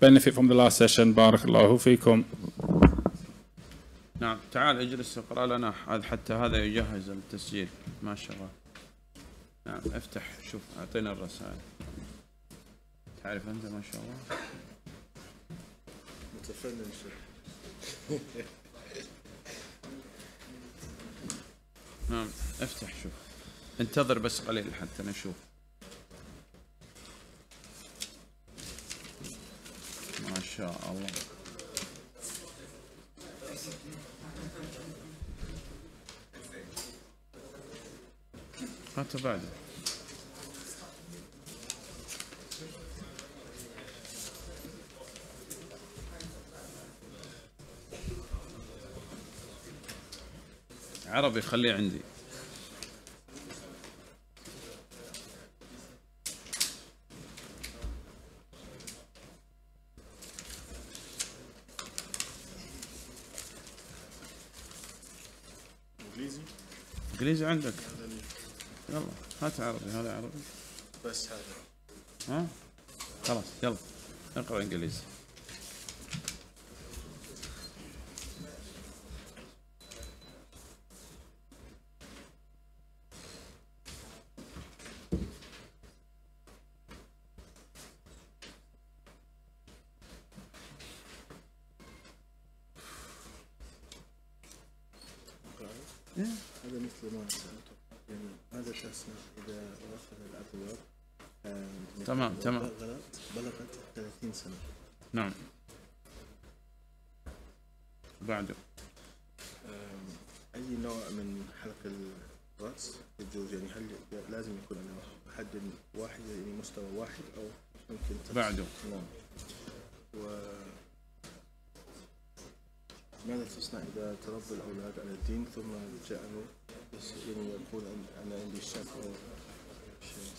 benefit from the last session بارك الله فيكم نعم تعال اجلس اقرا لنا حتى هذا يجهز التسجيل ما شاء الله نعم افتح شوف اعطينا الرسائل تعرف انت ما شاء الله متفنن شوف. نعم افتح شوف انتظر بس قليل حتى نشوف ما شاء الله هاتوا بعد عربي خليه عندي انجليزي عندك يلا هات عربي هذا عربي بس هذا ها خلاص يلا اقرا انجليزي تمام بلغت 30 سنة نعم بعده أي نوع من حلق الرأس للزوج يعني هل لازم يكون أنا حد واحد يعني مستوى واحد أو ممكن بعده نعم و ماذا تصنع إذا تربى الأولاد على الدين ثم جاءوا يقول أنا عندي الشك أو شيء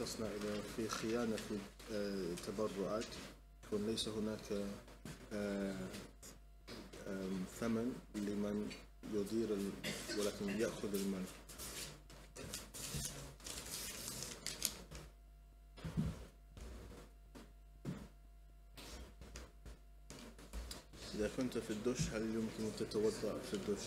تصنع إذا في خيانة في التبرعات آه، يكون ليس هناك آه، ثمن لمن يدير ولكن يأخذ المال إذا كنت في الدش هل يمكن أن تتوضأ في الدش؟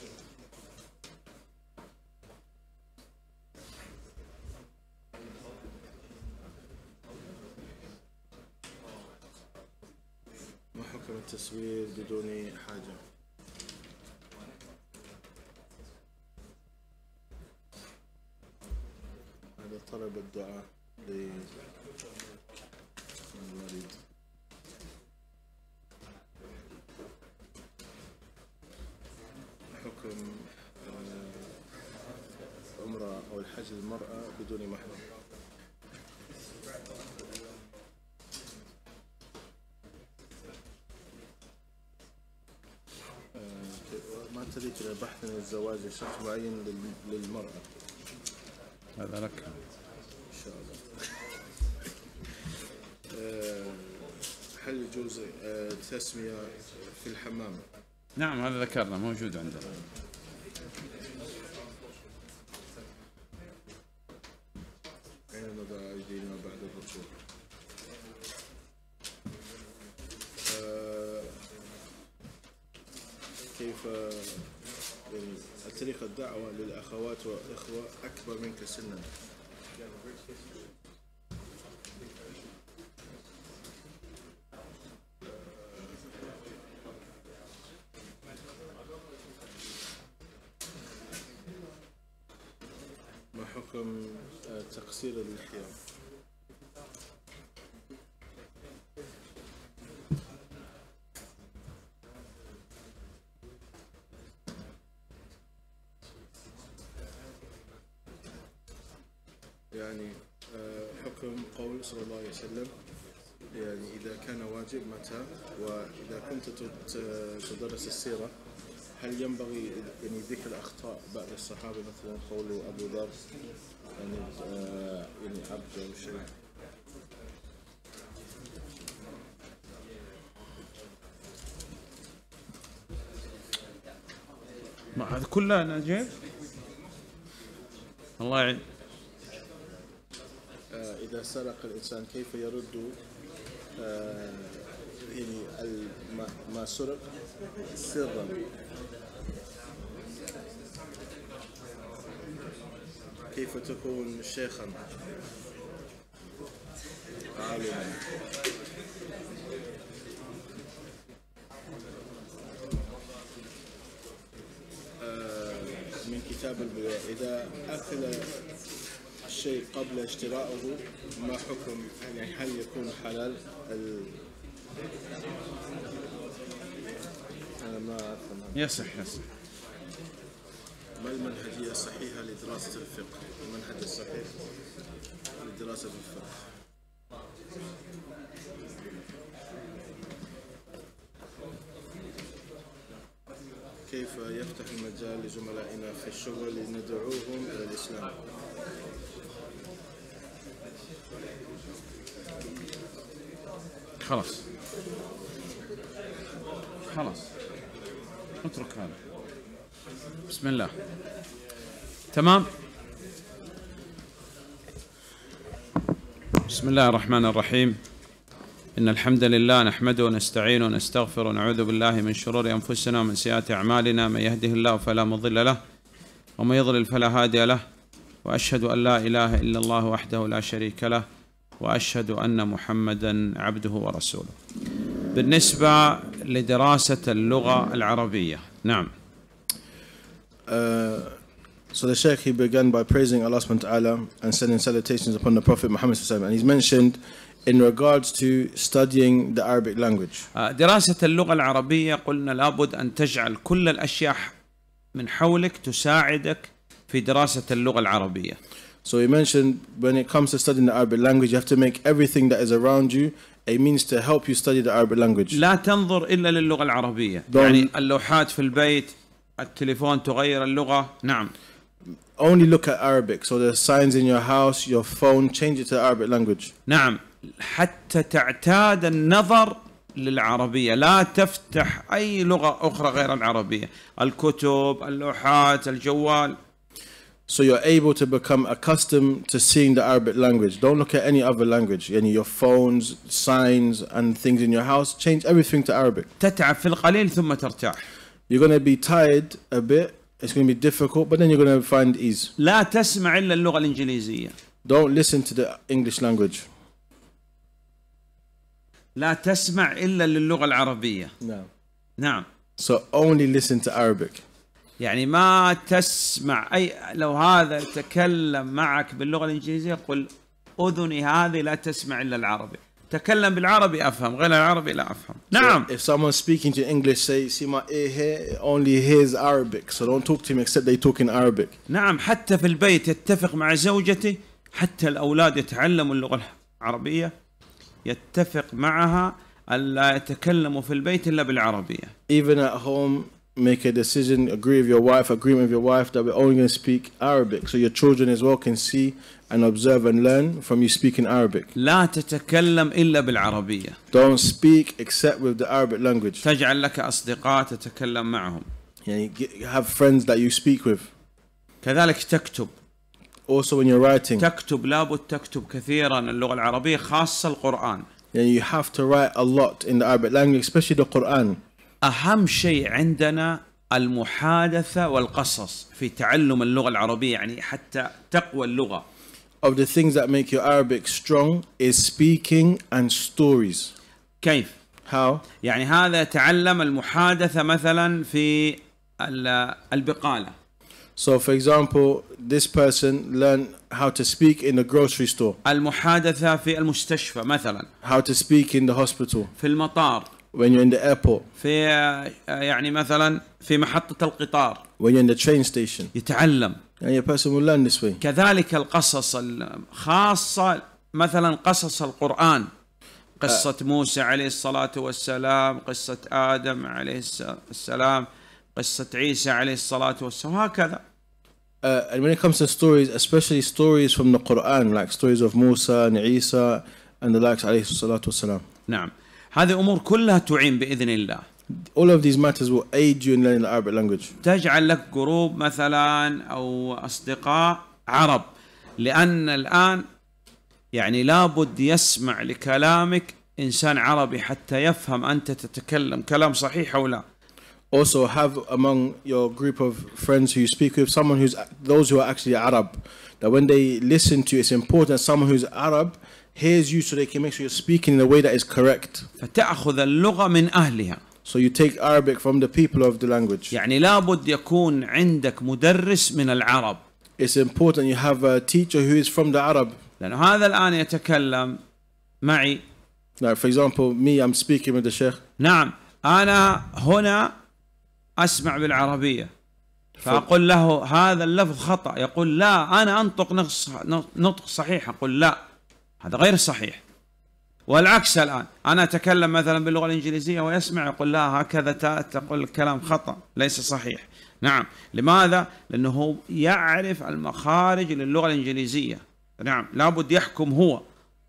التصوير بدون حاجة هذا طلب الدعاء للمريض حكم آه، عمرة أو الحج المرأة بدون محرم تلجأ البحث عن الزواج لشخص معين للمرأة هذا لك إن شاء الله آه، هل يجوز آه، تسمية في الحمام؟ نعم هذا ذكرنا موجود عندنا وإخوة أكبر منك سنا ما حكم تقصير اللحية؟ ومتى وإذا كنت تدرس السيرة هل ينبغي يعني ذكر أخطاء بعض الصحابة مثلا قول أبو ذر يعني آه، يعني عبد أو شيء ما هذا كله نجيب الله يعين آه، إذا سرق الإنسان كيف يرد آه، يعني ما سرق سرا كيف تكون شيخا عالما آه، من كتاب البيع إذا أكل الشيء قبل اشتراءه ما حكم يعني هل يكون حلال أنا ما أفهم يصح يصح ما المنهجية الصحيحة لدراسة الفقه؟ المنهج الصحيح لدراسة الفقه كيف يفتح المجال لزملائنا في الشغل لندعوهم إلى الإسلام؟ خلاص بسم الله تمام بسم الله الرحمن الرحيم إن الحمد لله نحمده ونستعين ونستغفره ونعوذ بالله من شرور أنفسنا ومن سيئات أعمالنا من يهده الله فلا مضل له ومن يضلل فلا هادي له وأشهد أن لا إله إلا الله وحده لا شريك له وأشهد أن محمدا عبده ورسوله بالنسبة لدراسة اللغة العربية نعم Uh, so the Sheikh he began by praising Allah subhanahu wa ta'ala and sending salutations upon the Prophet Muhammad and he's mentioned in regards to studying the Arabic language. Uh, دراسة اللغة العربية قلنا لابد أن تجعل كل الأشياء من حولك تساعدك في دراسة اللغة العربية. So he mentioned when it comes to studying the Arabic language you have to make everything that is around you a means to help you study the Arabic language. لا تنظر إلا للغة العربية. يعني اللوحات في البيت التليفون تغير اللغة نعم only look at Arabic so the signs in your house your phone change it to the Arabic language نعم حتى تعتاد النظر للعربية لا تفتح أي لغة أخرى غير العربية الكتب اللوحات الجوال So you're able to become accustomed to seeing the Arabic language. Don't look at any other language. Any your phones, signs and things in your house. Change everything to Arabic. تتعب في القليل ثم ترتاح. You're going to be tired a bit. It's going to be difficult, but then you're going to find ease. لا تسمع إلا اللغة الإنجليزية. Don't listen to the English language. لا تسمع إلا للغة العربية. نعم. نعم. So only listen to Arabic. يعني ما تسمع أي لو هذا تكلم معك باللغة الإنجليزية قل أذني هذه لا تسمع إلا العربي. تكلم بالعربي افهم غير العربي لا افهم نعم if someone speaking to English say see my سيما here only his Arabic so don't talk to him except they talk in Arabic نعم حتى في البيت يتفق مع زوجته حتى الاولاد يتعلموا اللغه العربيه يتفق معها الا يتكلموا في البيت الا بالعربيه even at home make a decision, agree with your wife, agreement with your wife that we're only going to speak Arabic. So your children as well can see and observe and learn from you speaking Arabic. لا تتكلم إلا بالعربية. Don't speak except with the Arabic language. تجعل لك أصدقاء تتكلم معهم. يعني have friends that you speak with. كذلك تكتب. Also when you're writing. تكتب لابد تكتب كثيرا اللغة العربية خاصة القرآن. يعني you have to write a lot in the Arabic language, especially the Quran. اهم شيء عندنا المحادثه والقصص في تعلم اللغه العربيه يعني حتى تقوى اللغه. Of the things that make your Arabic strong is speaking and stories. كيف؟ How? يعني هذا تعلم المحادثه مثلا في البقاله. So for example, this person learned how to speak in the grocery store. المحادثة في المستشفى مثلا. How to speak in the hospital. في المطار. when you're in the airport في يعني مثلا في محطة القطار when you're in the train station يتعلم and a person will learn this way كذلك القصص الخاصة مثلا قصص القرآن قصة موسى عليه الصلاة والسلام قصة آدم عليه السلام قصة عيسى عليه الصلاة والسلام وهكذا Uh, and when it comes to stories, especially stories from the Quran, like stories of Musa and Isa and the likes, alayhi salatu wasalam. نعم. هذه امور كلها تعين باذن الله all of these matters will aid you in learning the Arabic language. تجعل لك جروب مثلا او اصدقاء عرب لان الان يعني لابد يسمع لكلامك انسان عربي حتى يفهم انت تتكلم كلام صحيح او لا. Also have among your group of friends who you speak with someone who's those who are actually Arab that when they listen to you, it's important someone who's Arab hears you so they can make sure you're speaking in a way that is correct. فتأخذ اللغة من أهلها. So you take Arabic from the people of the language. يعني لابد يكون عندك مدرس من العرب. It's important you have a teacher who is from the Arab. لأنه هذا الآن يتكلم معي. Now, for example me I'm speaking with the sheikh. نعم أنا هنا أسمع بالعربية. فأقول له هذا اللفظ خطأ يقول لا أنا أنطق نطق صحيح أقول لا هذا غير صحيح والعكس الآن أنا أتكلم مثلا باللغة الإنجليزية ويسمع يقول لا هكذا تقول الكلام خطأ ليس صحيح نعم لماذا؟ لأنه يعرف المخارج للغة الإنجليزية نعم لابد يحكم هو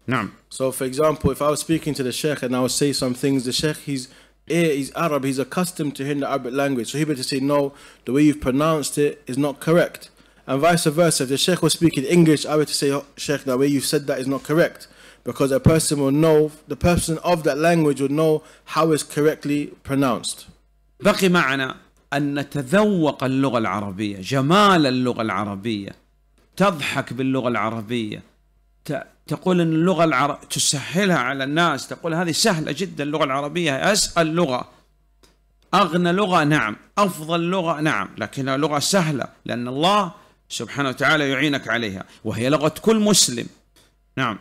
نعم So for example if I was speaking to the sheikh and I would say some things the sheikh he's he's Arab he's accustomed to hearing the Arabic language so he'd be able to say no the way you've pronounced it is not correct And vice versa, if the sheikh was speaking English, I would say, oh, Sheikh, the way you said that is not correct. Because a person will know, the person of that language will know how it's correctly pronounced. بقي معنا أن نتذوق اللغة العربية جمال اللغة العربية تضحك باللغة العربية تقول أن اللغة العربية تسهلها على الناس تقول هذه سهلة جدا اللغة العربية أسأل لغة أغنى لغة نعم أفضل لغة نعم لكنها لغة سهلة لأن الله سبحانه وتعالى يعينك عليها وهي لغة كل مسلم نعم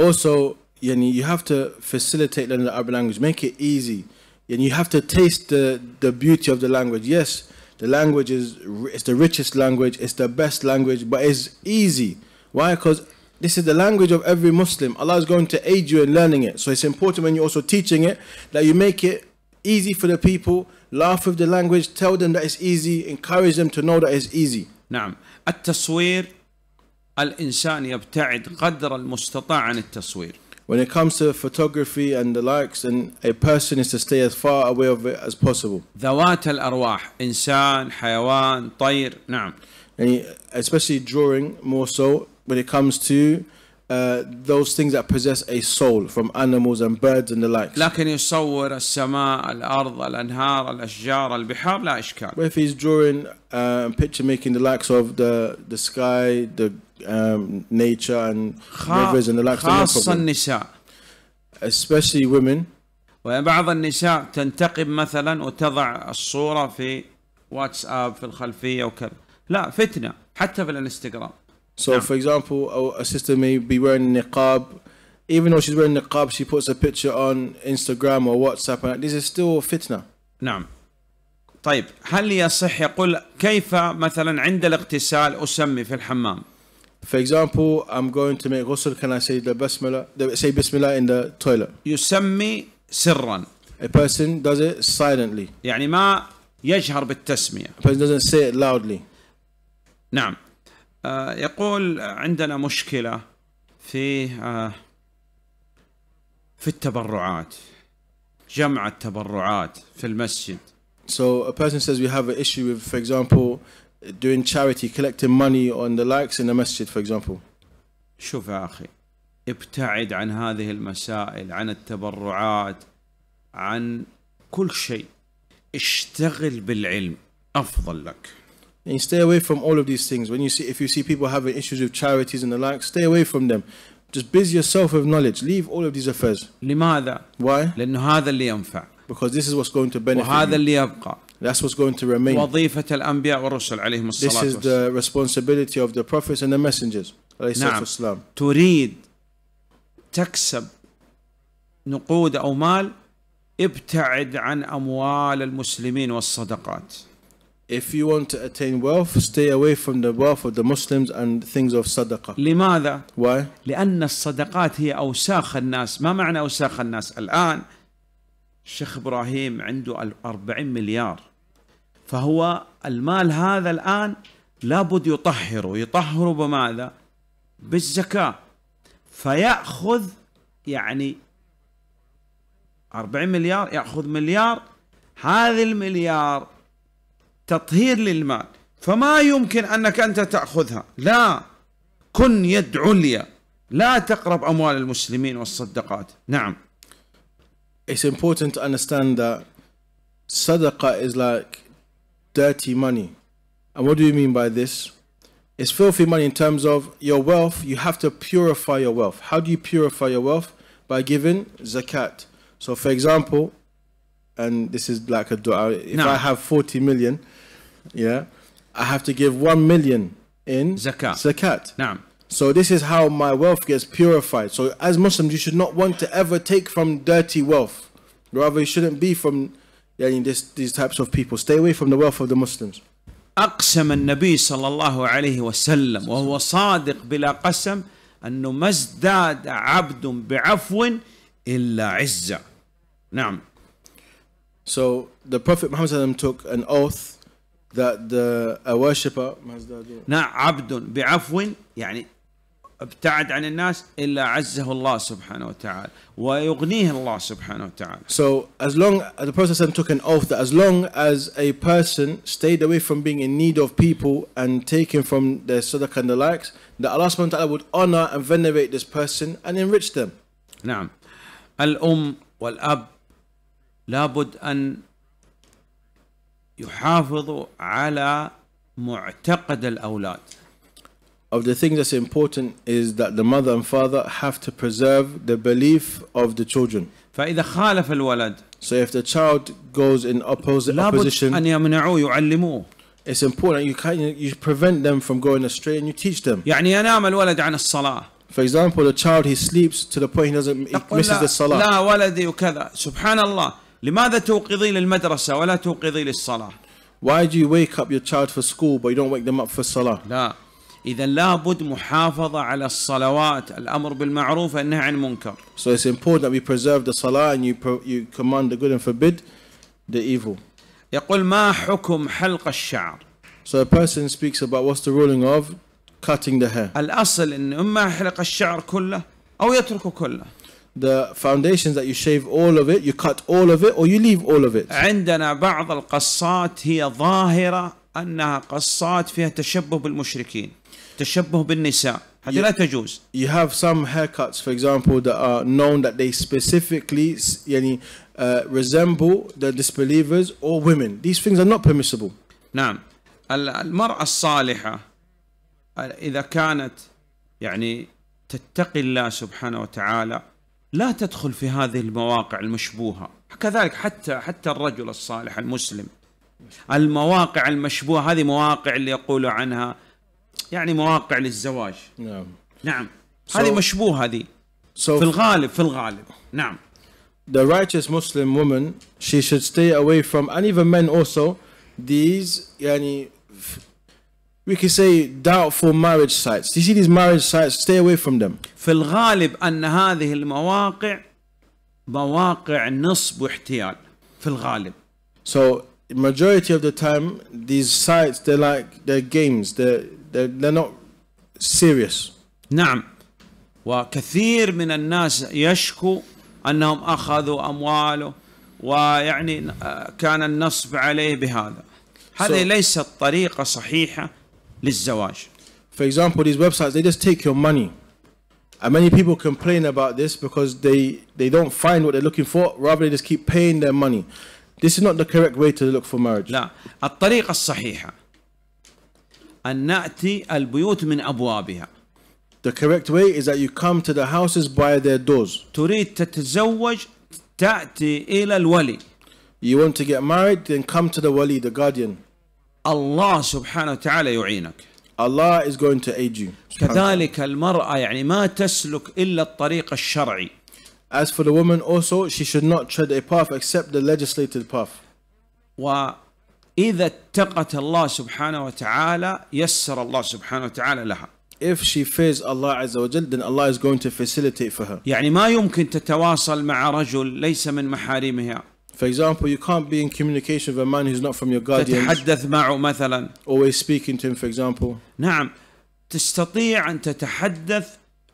also يعني you have to facilitate learning the Arab language make it easy and you have to taste the the beauty of the language yes the language is it's the richest language it's the best language but it's easy why because this is the language of every Muslim Allah is going to aid you in learning it so it's important when you're also teaching it that you make it easy for the people laugh with the language tell them that it's easy encourage them to know that it's easy نعم التصوير الإنسان يبتعد قدر المستطاع عن التصوير When it comes to photography and the likes, and a person is to stay as far away of it as possible. ذوات الأرواح إنسان حيوان طير نعم. And especially drawing more so when it comes to those things that possess a soul from animals and birds and the like. لكن يصور السماء، الأرض، الأنهار، الأشجار، البحار لا إشكال. But if he's drawing uh, picture making the likes of the the sky, the um, nature and rivers and the likes. خاصة النساء. Especially women. وبعض النساء تنتقب مثلا وتضع الصورة في واتساب في الخلفية وكذا. لا فتنة حتى في الانستغرام. So, yeah. for example, a, a sister may be wearing a niqab. Even though she's wearing a niqab, she puts a picture on Instagram or WhatsApp. And this is still fitna. نعم. طيب هل يصح يقول كيف مثلا عند الاغتسال أسمي في الحمام؟ For example, I'm going to make ghusl. Can I say the basmala? Say bismillah in the toilet. يسمي سرا. A person does it silently. يعني ما يجهر بالتسمية. A person doesn't say it loudly. نعم. آه، يقول عندنا مشكلة في آه، في التبرعات جمع التبرعات في المسجد So a person says we have an issue with, for example, doing charity, collecting money on the likes in the masjid, for example. شوف يا أخي ابتعد عن هذه المسائل عن التبرعات عن كل شيء اشتغل بالعلم أفضل لك And you stay away from all of these things. When you see, if you see people having issues with charities and the like, stay away from them. Just busy yourself with knowledge. Leave all of these affairs. لماذا؟ Why? لأنه هذا اللي ينفع. Because this is what's going to benefit وهذا اللي يبقى. That's what's going to remain. وظيفة الأنبياء والرسل عليهم الصلاة والسلام. This is the responsibility of the prophets and the messengers. نعم. والسلام. تريد تكسب نقود أو مال ابتعد عن أموال المسلمين والصدقات. If you want to attain wealth, stay away from the wealth of the Muslims and things of صدقة. لماذا؟ Why? لأن الصدقات هي أوساخ الناس، ما معنى أوساخ الناس؟ الآن الشيخ إبراهيم عنده 40 مليار فهو المال هذا الآن لابد يطهره، يطهره بماذا؟ بالزكاة فيأخذ يعني 40 مليار يأخذ مليار هذه المليار تطهير للمال فما يمكن أنك أنت تأخذها لا كن يد عليا لا تقرب أموال المسلمين والصدقات نعم It's important to understand that sadaqah is like dirty money. And what do you mean by this? It's filthy money in terms of your wealth. You have to purify your wealth. How do you purify your wealth? By giving zakat. So, for example, and this is like a dua. If no. I have 40 million yeah, I have to give 1 million in zakat. zakat. Naam. So this is how my wealth gets purified. So as Muslims, you should not want to ever take from dirty wealth. Rather, you shouldn't be from this, these types of people. Stay away from the wealth of the Muslims. أقسم النبي صلى الله عليه وسلم وهو صادق بلا قسم أنه ما ازداد عبد بعفو إلا عزة نعم So the Prophet Muhammad took an oath that the, a worshipper must عبد بعفو يعني ابتعد عن الناس الا عزه الله سبحانه وتعالى ويغنيه الله سبحانه وتعالى. So as long as the Prophet took an oath that as long as a person stayed away from being in need of people and taken from their sadaqah and the likes, that Allah subhanahu wa ta'ala would honor and venerate this person and enrich them. نعم. الأم والأب لابد أن يحافظوا على معتقد الأولاد of the thing that's important is that the mother and father have to preserve the belief of the children. فإذا خالف الولد So if the child goes in opposite opposition أن يمنعوا يعلموه It's important you can you prevent them from going astray and you teach them. يعني ينام الولد عن الصلاة For example, the child he sleeps to the point he doesn't he misses the salah. لا ولدي وكذا سبحان الله لماذا توقظي للمدرسة ولا توقظي للصلاة Why do you wake up your child for school but you don't wake them up for salah لا إذا لابد محافظة على الصلوات الأمر بالمعروف والنهي عن المنكر So it's important that we preserve the salah and you, you command the good and forbid the evil يقول ما حكم حلق الشعر So a person speaks about what's the ruling of cutting the hair الأصل أن إما حلق الشعر كله أو يتركه كله the foundations that you shave all of it, you cut all of it, or you leave all of it. عندنا بعض القصات هي ظاهرة أنها قصات فيها تشبه بالمشركين تشبه بالنساء هذه لا تجوز you have some haircuts for example that are known that they specifically يعني uh, resemble the disbelievers or women these things are not permissible نعم المرأة الصالحة إذا كانت يعني تتقي الله سبحانه وتعالى لا تدخل في هذه المواقع المشبوهة كذلك حتى حتى الرجل الصالح المسلم المواقع المشبوهة هذه مواقع اللي يقولوا عنها يعني مواقع للزواج نعم نعم so, هذه مشبوهة هذه so في الغالب في الغالب نعم The righteous Muslim woman she should stay away from and even men also these يعني we can say doubtful marriage sites. You see these marriage sites, stay away from them. في الغالب أن هذه المواقع مواقع نصب واحتيال في الغالب. So majority of the time these sites they're like they're games they're, they're, they're not serious. نعم وكثير من الناس يشكو أنهم أخذوا أمواله ويعني كان النصب عليه بهذا. هذه so, ليست طريقة صحيحة للزواج. For example, these websites, they just take your money. And many people complain about this because they, they don't find what they're looking for, rather they just keep paying their money. This is not the correct way to look for marriage. لا، الطريقة الصحيحة أن نأتي البيوت من أبوابها. The correct way is that you come to the houses by their doors. تريد تتزوج تأتي إلى الولي. You want to get married, then come to the wali, the guardian. الله سبحانه وتعالى يعينك. الله is going to aid you. كذلك المرأة يعني ما تسلك إلا الطريق الشرعي. As for the woman also, she should not tread a path except the legislated path. وإذا اتقت الله سبحانه وتعالى يسر الله سبحانه وتعالى لها. If she fears Allah عز وجل, then Allah is going to facilitate for her. يعني ما يمكن تتواصل مع رجل ليس من محارمها. For example, you can't be in communication with a man who's not from your guardian. تتحدث معه مثلا. Always speaking to him, for example. نعم. تستطيع أن تتحدث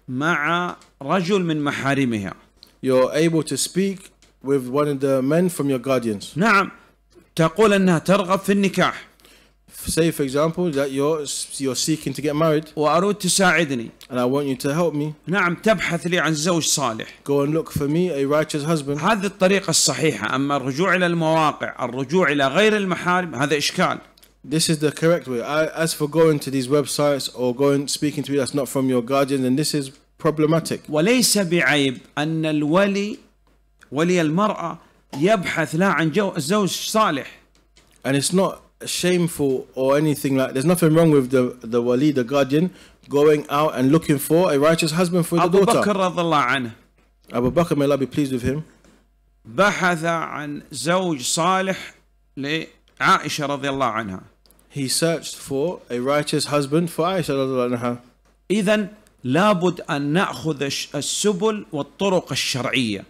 مع رجل من محارمها. You're able to speak with one of the men from your guardians. نعم. تقول أنها ترغب في النكاح say for example that you're you're seeking to get married وأريد تساعدني and I want you to help me نعم تبحث لي عن زوج صالح go and look for me a righteous husband هذه الطريقة الصحيحة أما الرجوع إلى المواقع الرجوع إلى غير المحارم هذا إشكال This is the correct way. I, as for going to these websites or going speaking to you that's not from your guardian, then this is problematic. وليس بعيب أن الولي ولي المرأة يبحث لا عن زوج صالح. And it's not shameful or anything like. There's nothing wrong with the the wali, the guardian, going out and looking for a righteous husband for the Abu daughter. Bakr Abu Bakr, may Allah be pleased with him. He searched for a righteous husband for Aisha رضي الله عنها. إذا لابد أن نأخذ السبل والطرق الشرعية.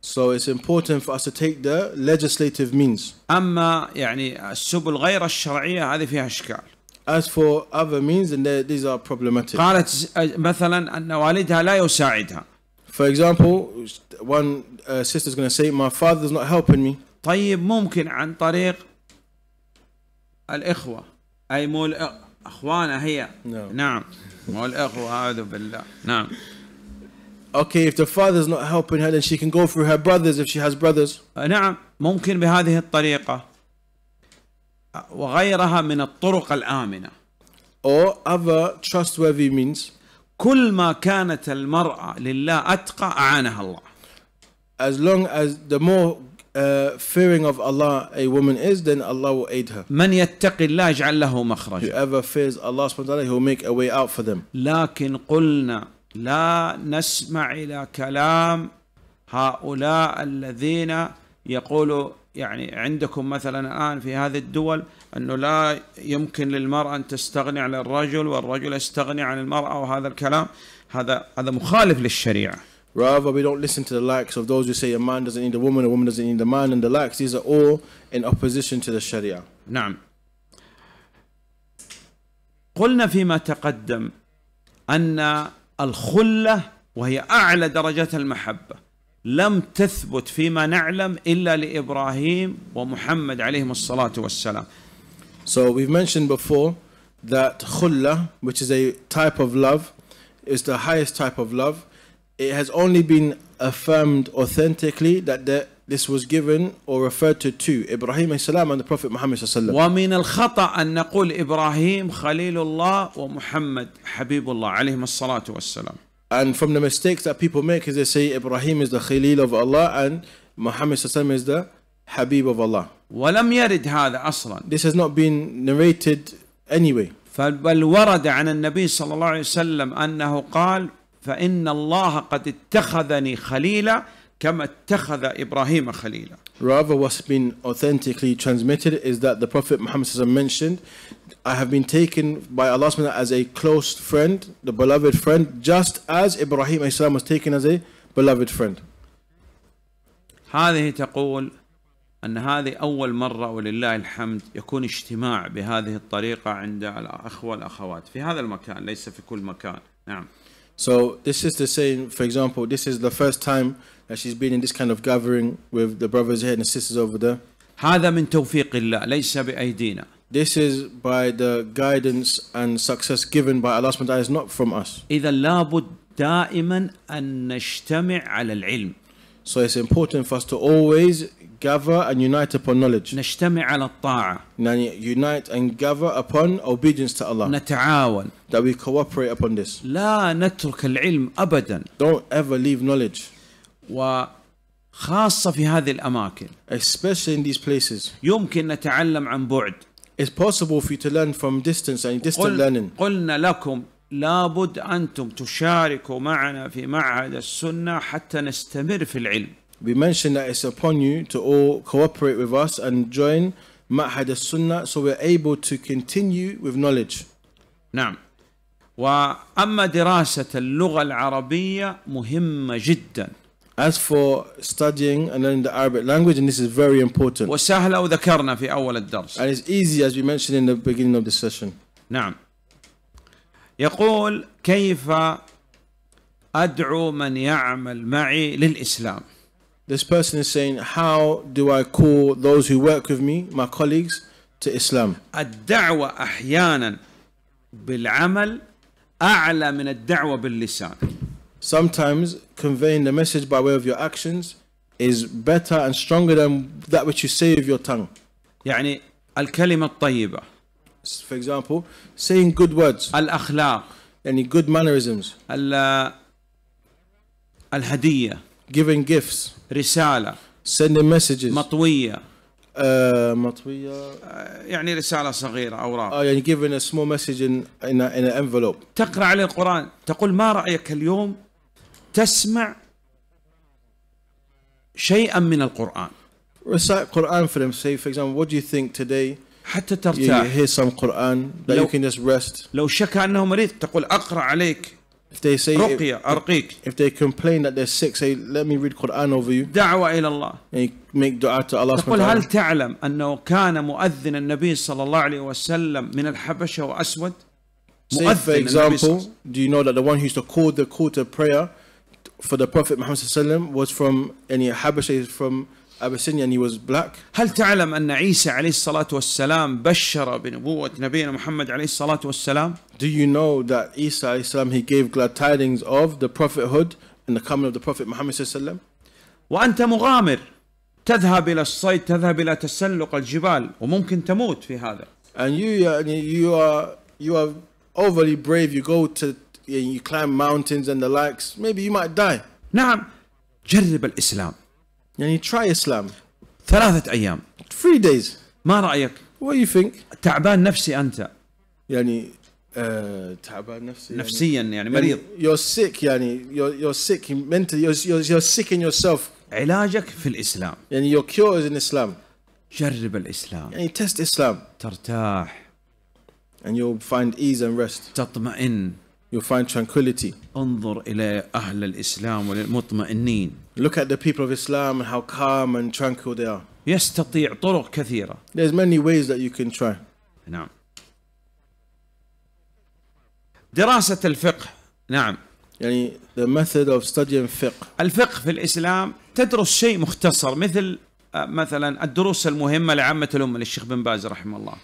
So it's important for us to take the legislative means. أما يعني السبل غير الشرعية هذه فيها إشكال. As for other means, then these are problematic. قالت مثلا أن والدها لا يساعدها. For example, one uh, sister is going to say, my father is not helping me. طيب ممكن عن طريق الإخوة أي مو الأخوانة هي. No. نعم مو الإخوة هذا بالله نعم. Okay, if the father is not helping her, then she can go through her brothers if she has brothers. نعم ممكن بهذه الطريقة وغيرها من الطرق الآمنة. Or other trustworthy means. كل ما كانت المرأة لله أتقى أعانها الله. As long as the more Uh, fearing of Allah a woman is, then Allah will aid her. من يتقي الله يجعل له مخرج. Whoever fears Allah subhanahu wa ta'ala, he will make a way out for them. لكن قلنا لا نسمع إلى كلام هؤلاء الذين يقولوا يعني عندكم مثلا الآن في هذه الدول أنه لا يمكن للمرأة أن تستغني عن الرجل والرجل يستغني عن المرأة وهذا الكلام هذا هذا مخالف للشريعة Rather, we don't listen to the likes of those who say a man doesn't need a woman, a woman doesn't need a man, and the likes. These are all in opposition to the Sharia. نعم. قلنا فيما تقدم أن الخله وهي اعلى درجات المحبه لم تثبت فيما نعلم الا لابراهيم ومحمد عليهم الصلاه والسلام. So we've mentioned before that khulla, which is a type of love, is the highest type of love. It has only been affirmed authentically that the this was given or referred to to Ibrahim السلام and the Prophet Muhammad as الله ومن الخطأ أن نقول إبراهيم خليل الله ومحمد حبيب الله عليهم الصلاة والسلام. And from the mistakes that people make is they say Ibrahim is the Khalil of Allah and Muhammad as الله is the Habib of Allah. ولم يرد هذا أصلا. This has not been narrated anyway. بل ورد عن النبي صلى الله عليه وسلم أنه قال فإن الله قد اتخذني خليلا كما اتخذ إبراهيم خليلا. Rather, what's been authentically transmitted is that the Prophet Muhammad has mentioned, I have been taken by Allah as a close friend, the beloved friend, just as Ibrahim was taken as a beloved friend. هذه تقول أن هذه أول مرة ولله الحمد يكون اجتماع بهذه الطريقة عند الأخوة والأخوات في هذا المكان ليس في كل مكان نعم So this is the saying, for example, this is the first time that she's been in this kind of gathering with the brothers here and the sisters over there. هذا من توفيق الله ليس بأيدينا. This is by the guidance and success given by Allah subhanahu is not from us. إذا لابد دائما أن نجتمع على العلم. So it's important for us to always gather and unite upon knowledge. نجتمع على الطاعة. Unite and gather upon obedience to Allah. نتعاون. That we cooperate upon this. لا نترك العلم أبدا. Don't ever leave knowledge. وخاصة في هذه الأماكن especially in these places يمكن نتعلم عن بعد it's possible for you to learn from distance and distant قل learning قلنا لكم لابد أنتم تشاركوا معنا في معهد السنة حتى نستمر في العلم We mentioned that it's upon you to all cooperate with us and join معهد السنة so we're able to continue with knowledge نعم وأما دراسة اللغة العربية مهمة جداً As for studying and learning the Arabic language, and this is very important. And it's easy as we mentioned in the beginning of the session. نعم. يقول كيف أدعو من يعمل معي للإسلام. This person is saying, how do I call those who work with me, my colleagues, to Islam? الدعوة أحيانا بالعمل أعلى من الدعوة باللسان. sometimes conveying the message by way of your actions is better and stronger than that which you say with your tongue. يعني الكلمة الطيبة. For example, saying good words. الأخلاق. يعني good mannerisms. الهدية. Giving gifts. رسالة. Sending messages. مطوية. Uh, مطوية يعني رسالة صغيرة أوراق يعني giving a small message in in, a, in an envelope تقرأ عليه القرآن تقول ما رأيك اليوم تسمع شيئا من القرآن recite Quran for them say for example what do you think today حتى ترتاح you hear some Quran that لو, you can just rest لو شك أنه مريض تقول أقرأ عليك if they say رقية أرقيك if they complain that they're sick say let me read Quran over you دعوة إلى الله and you make dua to Allah تقول هل تعلم أنه كان مؤذن النبي صلى الله عليه وسلم من الحبشة وأسود Say, for example, do you know that the one who used to call the call to prayer for the Prophet Muhammad was from any Habasha is from Abyssinia and he was black. هل تعلم أن عيسى عليه الصلاة والسلام بشر بنبوة نبينا محمد عليه الصلاة والسلام? Do you know that Isa عليه السلام he gave glad tidings of the prophethood and the coming of the Prophet Muhammad صلى الله عليه وسلم? وأنت مغامر تذهب إلى الصيد تذهب إلى تسلق الجبال وممكن تموت في هذا. And you you are you are overly brave you go to yeah, you climb mountains and the likes, maybe you might die. نعم جرب الإسلام. يعني try Islam. ثلاثة أيام. Three days. ما رأيك؟ What do you think? تعبان نفسي أنت. يعني uh, تعبان نفسي نفسيا يعني مريض. You're sick يعني you're you're sick mentally you're you're you're sick in yourself. علاجك في الإسلام. يعني your cure is in Islam. جرب الإسلام. يعني test Islam. ترتاح. And you'll find ease and rest. تطمئن. you find tranquility. انظر إلى أهل الإسلام والمطمئنين. Look at the people of Islam and how calm and tranquil they are. يستطيع طرق كثيرة. There's many ways that you can try. نعم. دراسة الفقه نعم. يعني the method of studying fiqh. الفقه في الإسلام تدرس شيء مختصر مثل آه، مثلا الدروس المهمة لعامة الأمة للشيخ بن باز رحمه الله.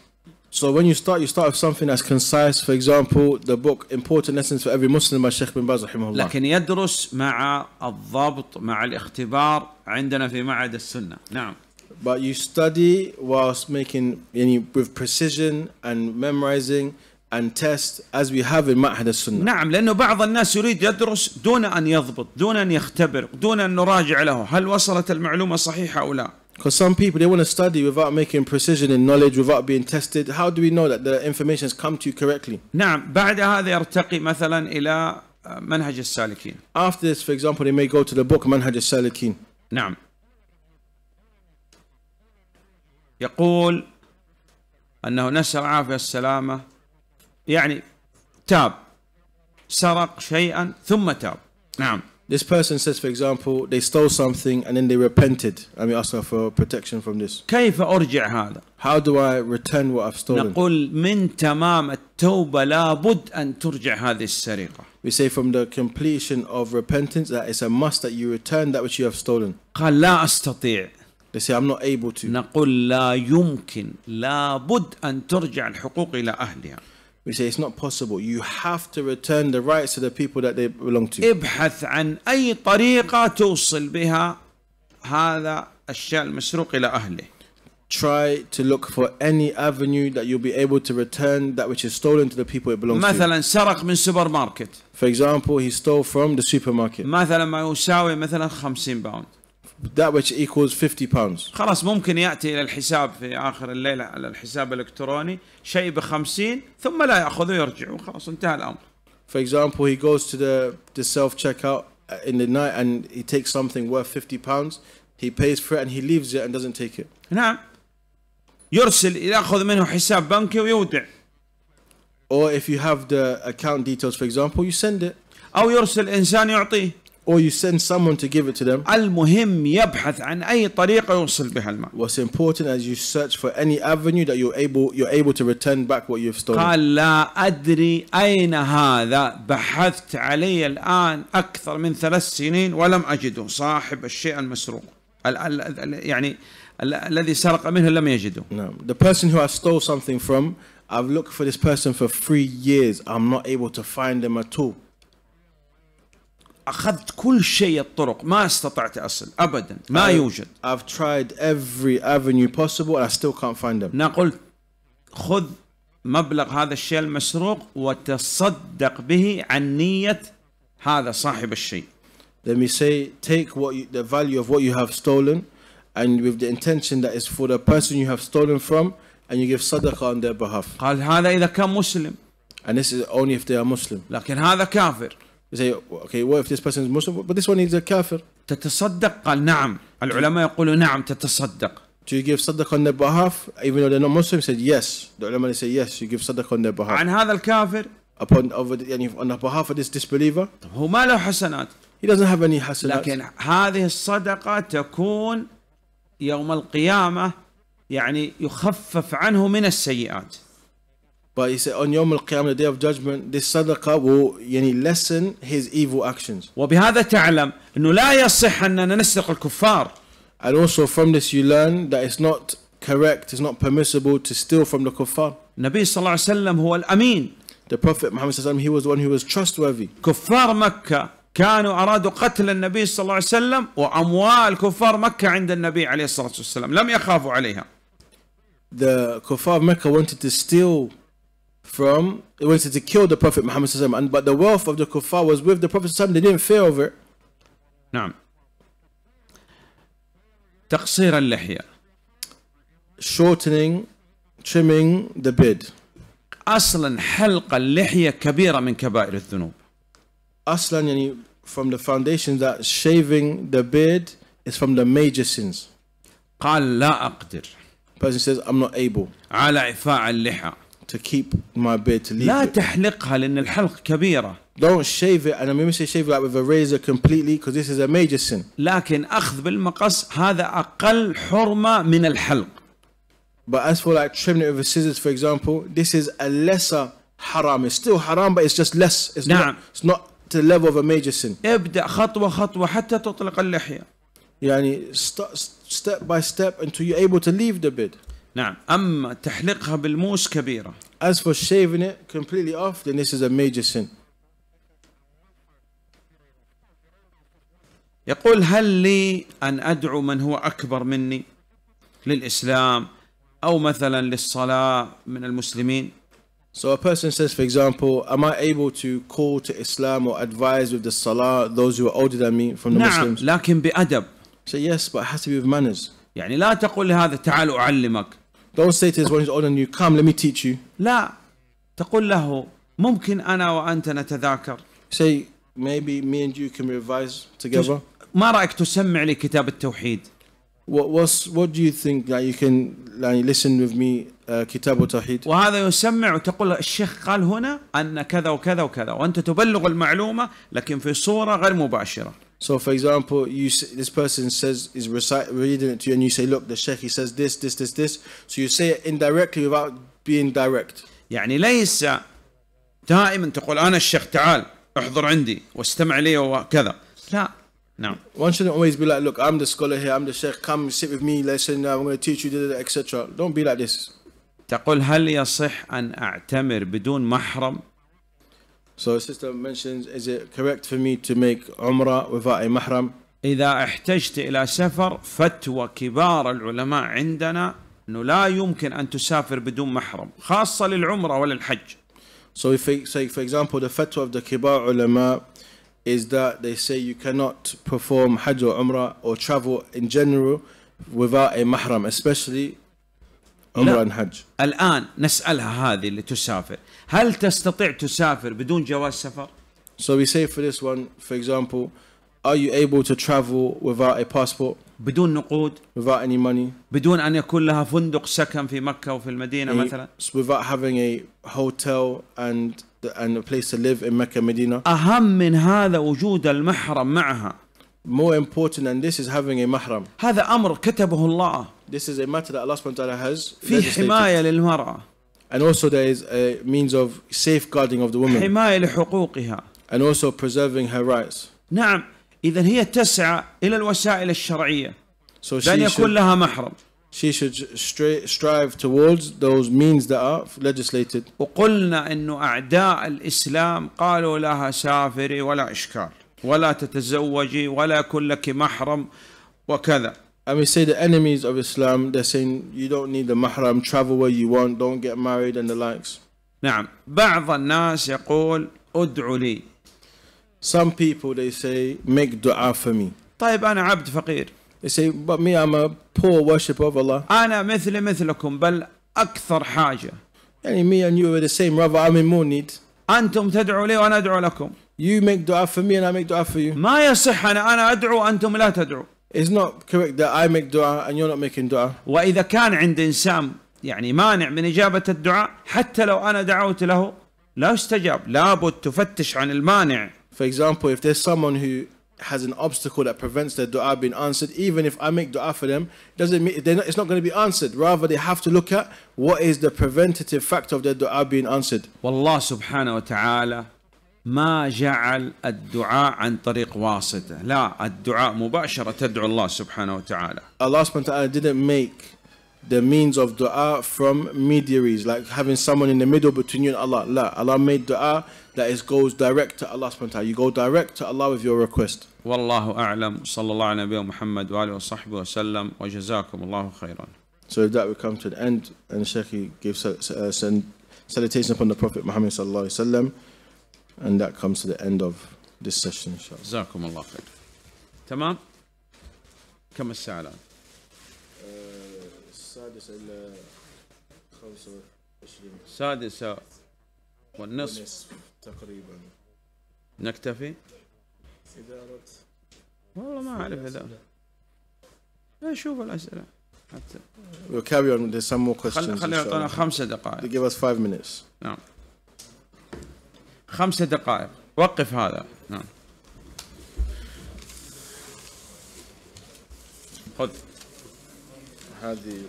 So when you start, you start with something that's concise. For example, the book Important Lessons for Every Muslim by Sheikh bin Baz رحمه الله. لكن يدرس مع الضبط مع الاختبار عندنا في معهد السنة. نعم. But you study whilst making يعني with precision and memorizing and test as we have in معهد السنة. نعم لأنه بعض الناس يريد يدرس دون أن يضبط، دون أن يختبر، دون أن نراجع له، هل وصلت المعلومة صحيحة أو لا؟ Because some people, they want to study without making precision in knowledge, without being tested. How do we know that the information has come to you correctly? نعم uh, After this, for example, they may go to the book منهج السالكين. نعم. يقول أنه نسأل العافية والسلامة يعني تاب سرق شيئا ثم تاب نعم this person says, for example, they stole something and then they repented and we ask her for protection from this. كيف أرجع هذا؟ How do I return what I've stolen? We say from the completion of repentance that it's a must that you return that which you have stolen. قال لا أستطيع. They say I'm not able to. نقول لا يمكن لابد أن ترجع الحقوق إلى أهلها we say it's not possible. You have to return the rights to the people that they belong to. ابحث عن أي طريقة توصل بها هذا الشيء المسروق إلى أهله. Try to look for any avenue that you'll be able to return that which is stolen to the people it belongs مثلا to. مثلا سرق من سوبر ماركت. For example, he stole from the supermarket. مثلا ما يساوي مثلا 50 باوند that which equals 50 pounds خلاص ممكن ياتي الى الحساب في اخر الليله على الحساب الالكتروني شيء ب 50 ثم لا ياخذه يرجع وخلاص انتهى الامر For example, he goes to the, the self checkout in the night and he takes something worth 50 pounds, he pays for it and he leaves it and doesn't take it. نعم يرسل ياخذ منه حساب بنكي ويودع. Or if you have the account details, for example, you send it. أو يرسل إنسان يعطيه or you send someone to give it to them. المهم يبحث عن أي طريقة يوصل بها المال. What's important as you search for any avenue that you're able you're able to return back what you've stolen. قال لا أدري أين هذا بحثت عليه الآن أكثر من ثلاث سنين ولم أجده صاحب الشيء المسروق. ال ال يعني الذي سرق منه لم يجده. No. The person who I stole something from, I've looked for this person for three years. I'm not able to find them at all. اخذت كل شيء الطرق ما استطعت اصل ابدا ما I, يوجد I've tried every avenue possible and I still can't find them نقول خذ مبلغ هذا الشيء المسروق وتصدق به عن نية هذا صاحب الشيء Let me say take what you, the value of what you have stolen and with the intention that is for the person you have stolen from and you give صدقة on their behalf قال هذا إذا كان مسلم and this is only if they are Muslim لكن هذا كافر زي اوكي وات ذيس بيرسون مسلم بس ذيس ون از كافر تتصدق قال نعم العلماء يقولوا نعم تتصدق Do you give صدقة on their behalf even though they're not Muslim? He said yes. The ulama they say yes, you give صدقة on their behalf. عن هذا الكافر upon over يعني on the behalf of this disbeliever. طب هو ما له حسنات. He doesn't have any حسنات. لكن هذه الصدقة تكون يوم القيامة يعني يخفف عنه من السيئات. But he said on Yom al the day of judgment, this Sadaqa will يعني lessen his evil actions. وبهذا تعلم أنه لا يصح أننا نسرق الكفار. And also from this you learn that it's not correct, it's not permissible to steal from the kuffar. النبي صلى الله عليه وسلم هو الأمين. The Prophet Muhammad صلى الله عليه وسلم, he was the one who was trustworthy. كفار مكة كانوا أرادوا قتل النبي صلى الله عليه وسلم وأموال كفار مكة عند النبي عليه الصلاة والسلام لم يخافوا عليها. The kuffar Mecca wanted to steal from it wanted to kill the Prophet Muhammad sallallahu alaihi and but the wealth of the kuffar was with the Prophet sallallahu alaihi wasallam. they didn't fear over it. نعم تقصير اللحية shortening trimming the beard أصلا حلق اللحية كبيرة من كبائر الذنوب أصلا يعني from the foundation that shaving the beard is from the major sins قال لا أقدر person says I'm not able على إعفاء اللحى to keep my beard to leave لا it. تحلقها لأن الحلق كبيرة Don't shave it and I'm going to shave it like with a razor completely because this is a major sin. لكن أخذ بالمقص هذا أقل حرمة من الحلق. But as for like trimming it with scissors for example, this is a lesser haram. It's still haram but it's just less. It's نعم. Not, it's not to the level of a major sin. ابدأ خطوة خطوة حتى تطلق اللحية. يعني step by step until you're able to leave the beard. نعم اما تحلقها بالموس كبيره As for shaving it completely off, then this is a major sin. يقول هل لي ان ادعو من هو اكبر مني للاسلام او مثلا للصلاه من المسلمين؟ So a person says, for example, am I able to call to Islam or advise with the salah those who are older than me from the نعم, Muslims? لكن بأدب. So yes, but it has to be with manners. يعني لا تقول لهذا تعال أعلمك Don't say to his one who's older than you, come, let me teach you. لا تقول له ممكن أنا وأنت نتذاكر. Say, maybe me and you can revise together. ما رأيك تسمع لي كتاب التوحيد؟ What, what's, what do you think that like, you can like, listen with me uh, كتاب التوحيد؟ وهذا يسمع وتقول الشيخ قال هنا أن كذا وكذا وكذا وأنت تبلغ المعلومة لكن في صورة غير مباشرة. So, for example, you this person says is recite, reading it to you, and you say, "Look, the sheikh he says this, this, this, this." So you say it indirectly without being direct. يعني ليس دائما تقول أنا الشيخ تعال احضر عندي واستمع لي وكذا لا نعم One shouldn't always be like, look, I'm the scholar here, I'm the sheikh, come sit with me, listen, I'm going to teach you, etc. Don't be like this. تقول هل يصح أن أعتمر بدون محرم So sister mentions, is it correct for me to make umrah without a mahram? إذا احتجت إلى سفر فتوى كبار العلماء عندنا أنه لا يمكن أن تسافر بدون محرم خاصة للعمرة وللحج. So if we say for example the fatwa of the kibar ulama is that they say you cannot perform hajj or umrah or travel in general without a mahram especially عمرا حج الآن نسألها هذه اللي تسافر هل تستطيع تسافر بدون جواز سفر؟ So we say for this one, for example, are you able to travel without a passport? بدون نقود without any money بدون أن يكون لها فندق سكن في مكة وفي المدينة a, مثلا so without having a hotel and and a place to live in Mecca Medina أهم من هذا وجود المحرم معها more important than this is having a mahram هذا أمر كتبه الله This is a matter that Allah subhanahu wa ta'ala has في حماية للمرأة And also there is a means of safeguarding of the woman حماية لحقوقها And also preserving her rights نعم إذا هي تسعى إلى الوسائل الشرعية so بأن يكون should, لها محرم She should strive towards those means that are legislated وقلنا أنه أعداء الإسلام قالوا لها سافري ولا إشكال ولا تتزوجي ولا يكون لك محرم وكذا and we say the enemies of Islam, they're saying you don't need the mahram, travel where you want, don't get married and the likes. نعم بعض الناس يقول ادعوا لي Some people they say make dua for me. طيب أنا عبد فقير. They say but me I'm a poor worshipper of Allah. أنا مثلي مثلكم بل أكثر حاجة. يعني me and you are the same rather I'm in more need. أنتم تدعوا لي وأنا أدعو لكم. You make dua for me and I make dua for you. ما يصح أنا أنا أدعو وأنتم لا تدعوا. It's not correct that I make dua and you're not making dua. وإذا كان عند إنسان يعني مانع من إجابة الدعاء حتى لو أنا دعوت له لا يستجاب لابد تفتش عن المانع. For example, if there's someone who has an obstacle that prevents their dua being answered, even if I make dua for them, doesn't mean not, it's not going to be answered. Rather, they have to look at what is the preventative factor of their dua being answered. والله سبحانه وتعالى ما جعل الدعاء عن طريق واسطة لا الدعاء مباشرة تدعو الله سبحانه وتعالى Allah سبحانه وتعالى didn't make the means of dua from mediaries like having someone in the middle between you and Allah لا Allah made dua that is goes direct to Allah سبحانه وتعالى. you go direct to Allah with your request والله أعلم صلى الله على نبيه محمد وآله وصحبه وسلم وجزاكم الله خيرا So with that we come to the end and Shaykh gave uh, salutation upon the Prophet Muhammad sallallahu alaihi wasallam and that comes to the end of this session, inshallah. جزاكم الله خير. تمام؟ كم الساعة الآن؟ السادسة إلى 25 السادسة والنصف ونصف تقريبا نكتفي؟ إذا أردت والله ما أعرف إذا أشوف الأسئلة حتى We'll carry on with some more questions. خلينا يعطونا خمسة دقائق. They give us five minutes. نعم. خمسة دقائق وقف هذا نعم خذ هذه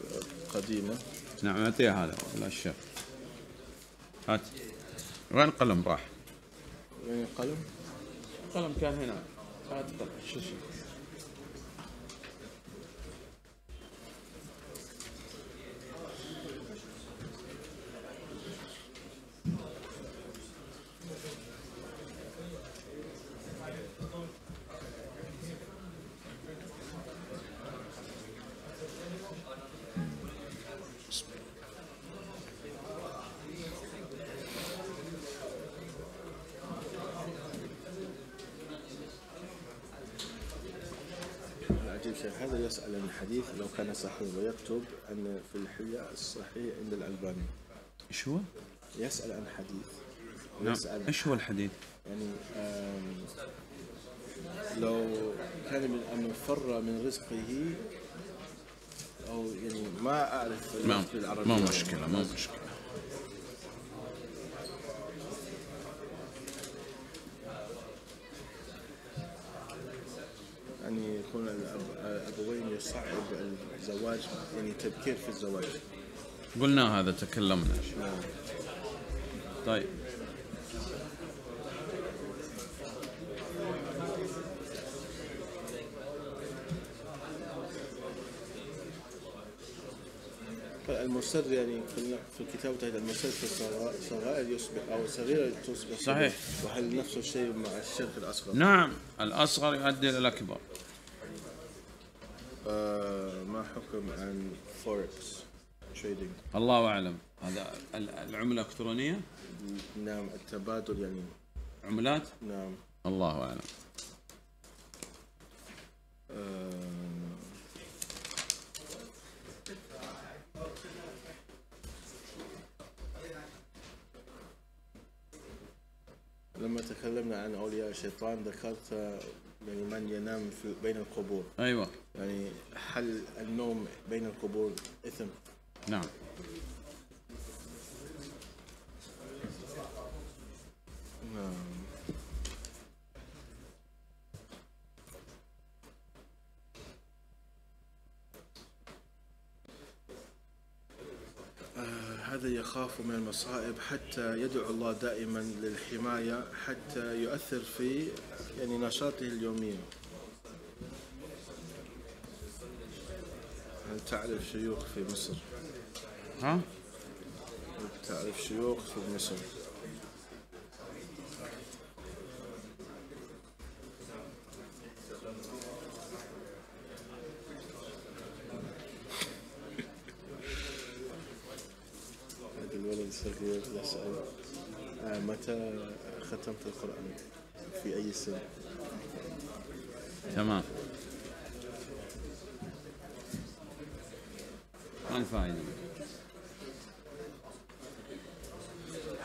قديمة نعم اعطيها هذا الشيخ هات وين قلم راح؟ وين القلم؟ القلم كان هنا هات قلم شو شو صحيح ويكتب أن في الحياء الصحيح عند الألباني إيش هو؟ يسأل عن حديث نعم. يسال نعم. إيش هو الحديث؟ يعني لو كان من ان فر من رزقه أو يعني ما أعرف نعم. ما ما مشكلة ما مشكلة يعني يكون الأبوين يصعب زواج يعني تبكير في الزواج قلنا هذا تكلمنا نعم طيب المسر يعني في الكتاب تحت في الصغائر يصبح او الصغيره تصبح صحيح وهل نفس الشيء مع الشرك الاصغر؟ نعم الاصغر يؤدي الى الاكبر آه، ما حكم عن فوركس تريدينج؟ الله اعلم هذا العمله الالكترونيه؟ نعم التبادل يعني عملات؟ نعم الله اعلم آه. لما تكلمنا عن اولياء الشيطان ذكرت يعني من ينام في بين القبور ايوه يعني هل النوم بين القبور اثم؟ نعم يخافوا من المصائب حتى يدعو الله دائما للحماية حتى يؤثر في يعني نشاطه اليومي هل تعرف شيوخ في مصر؟ ها؟ تعرف شيوخ في مصر؟ الصغير يسأل آه، متى ختمت القرآن في أي سنة تمام ما الفائدة